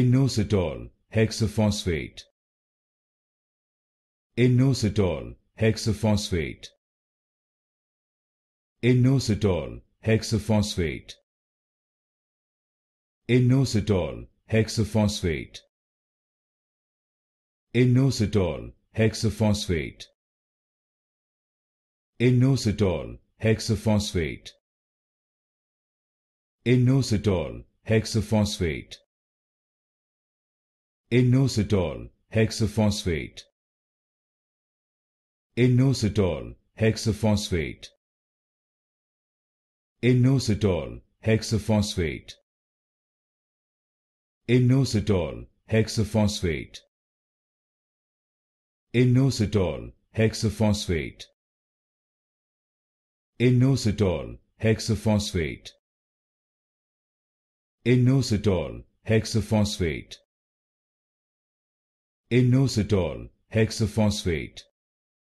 inositol hexaphosphate inositol hexaphosphate inositol hexaphosphate inositol hexaphosphate inositol hexaphosphate inositol hexaphosphate inositol hexaphosphate inositol hexaphosphate inositol hexaphosphate inositol hexaphosphate inositol hexaphosphate inositol hexaphosphate inositol hexaphosphate inositol hexaphosphate a hexaphosphate